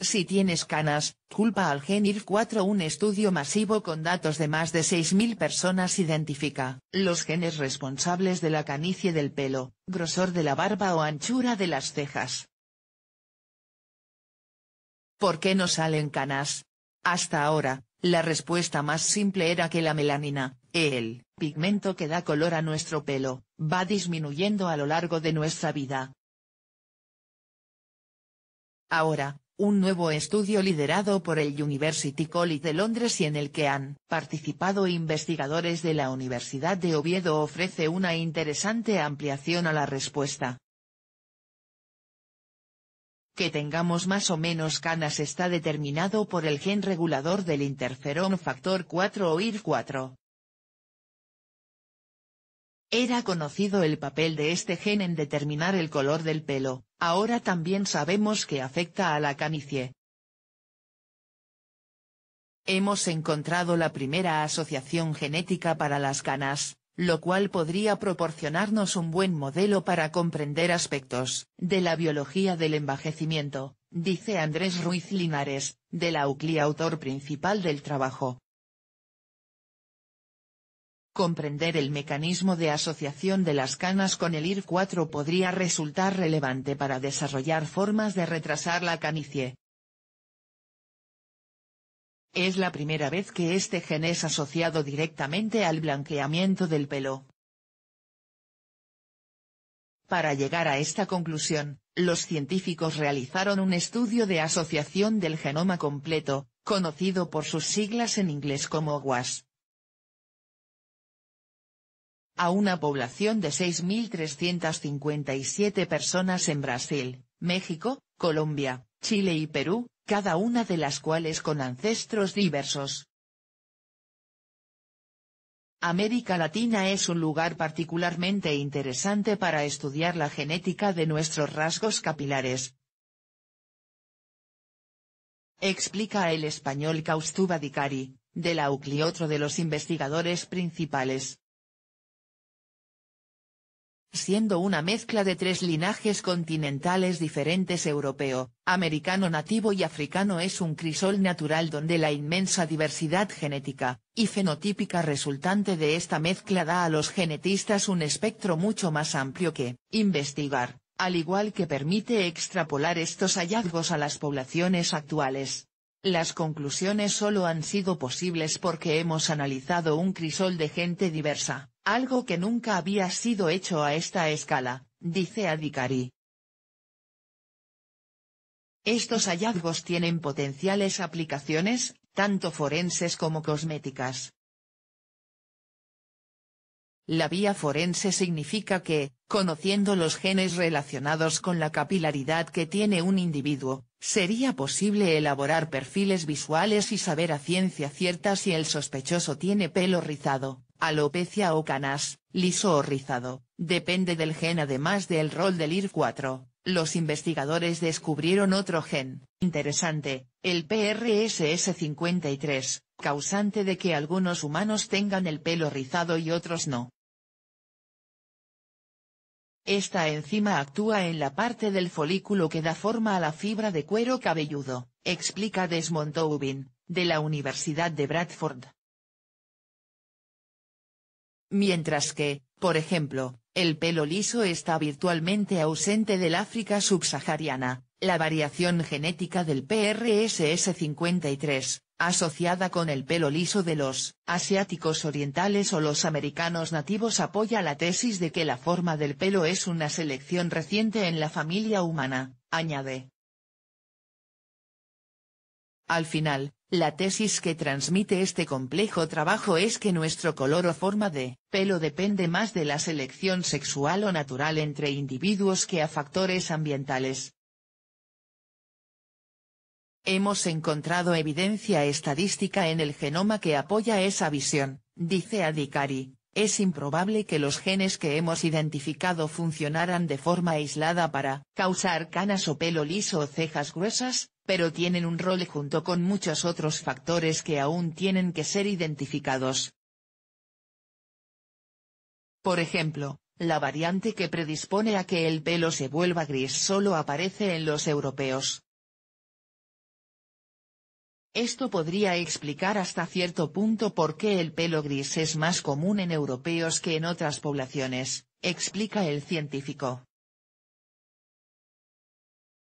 Si tienes canas, culpa al Genir 4 Un estudio masivo con datos de más de 6.000 personas identifica los genes responsables de la canicie del pelo, grosor de la barba o anchura de las cejas. ¿Por qué no salen canas? Hasta ahora, la respuesta más simple era que la melanina, el pigmento que da color a nuestro pelo, va disminuyendo a lo largo de nuestra vida. Ahora, un nuevo estudio liderado por el University College de Londres y en el que han participado investigadores de la Universidad de Oviedo ofrece una interesante ampliación a la respuesta. Que tengamos más o menos canas está determinado por el gen regulador del interferón factor 4 o IR4. Era conocido el papel de este gen en determinar el color del pelo, ahora también sabemos que afecta a la canicie. Hemos encontrado la primera asociación genética para las canas, lo cual podría proporcionarnos un buen modelo para comprender aspectos de la biología del envejecimiento, dice Andrés Ruiz Linares, de la UCLI autor principal del trabajo. Comprender el mecanismo de asociación de las canas con el IR4 podría resultar relevante para desarrollar formas de retrasar la canicie. Es la primera vez que este gen es asociado directamente al blanqueamiento del pelo. Para llegar a esta conclusión, los científicos realizaron un estudio de asociación del genoma completo, conocido por sus siglas en inglés como OAS a una población de 6.357 personas en Brasil, México, Colombia, Chile y Perú, cada una de las cuales con ancestros diversos. América Latina es un lugar particularmente interesante para estudiar la genética de nuestros rasgos capilares. Explica el español Caustuba Dicari, de la UCLI otro de los investigadores principales siendo una mezcla de tres linajes continentales diferentes europeo, americano nativo y africano es un crisol natural donde la inmensa diversidad genética, y fenotípica resultante de esta mezcla da a los genetistas un espectro mucho más amplio que, investigar, al igual que permite extrapolar estos hallazgos a las poblaciones actuales. Las conclusiones solo han sido posibles porque hemos analizado un crisol de gente diversa algo que nunca había sido hecho a esta escala, dice Adikari. Estos hallazgos tienen potenciales aplicaciones, tanto forenses como cosméticas. La vía forense significa que, conociendo los genes relacionados con la capilaridad que tiene un individuo, sería posible elaborar perfiles visuales y saber a ciencia cierta si el sospechoso tiene pelo rizado, alopecia o canas, liso o rizado, depende del gen además del rol del IR4. Los investigadores descubrieron otro gen, interesante, el PRSS53, causante de que algunos humanos tengan el pelo rizado y otros no. Esta enzima actúa en la parte del folículo que da forma a la fibra de cuero cabelludo, explica Desmond Taubin, de la Universidad de Bradford. Mientras que, por ejemplo, el pelo liso está virtualmente ausente del África subsahariana, la variación genética del PRSS53, asociada con el pelo liso de los asiáticos orientales o los americanos nativos apoya la tesis de que la forma del pelo es una selección reciente en la familia humana, añade. Al final, la tesis que transmite este complejo trabajo es que nuestro color o forma de pelo depende más de la selección sexual o natural entre individuos que a factores ambientales. Hemos encontrado evidencia estadística en el genoma que apoya esa visión, dice Adikari, es improbable que los genes que hemos identificado funcionaran de forma aislada para causar canas o pelo liso o cejas gruesas, pero tienen un rol junto con muchos otros factores que aún tienen que ser identificados. Por ejemplo, la variante que predispone a que el pelo se vuelva gris solo aparece en los europeos. Esto podría explicar hasta cierto punto por qué el pelo gris es más común en europeos que en otras poblaciones, explica el científico.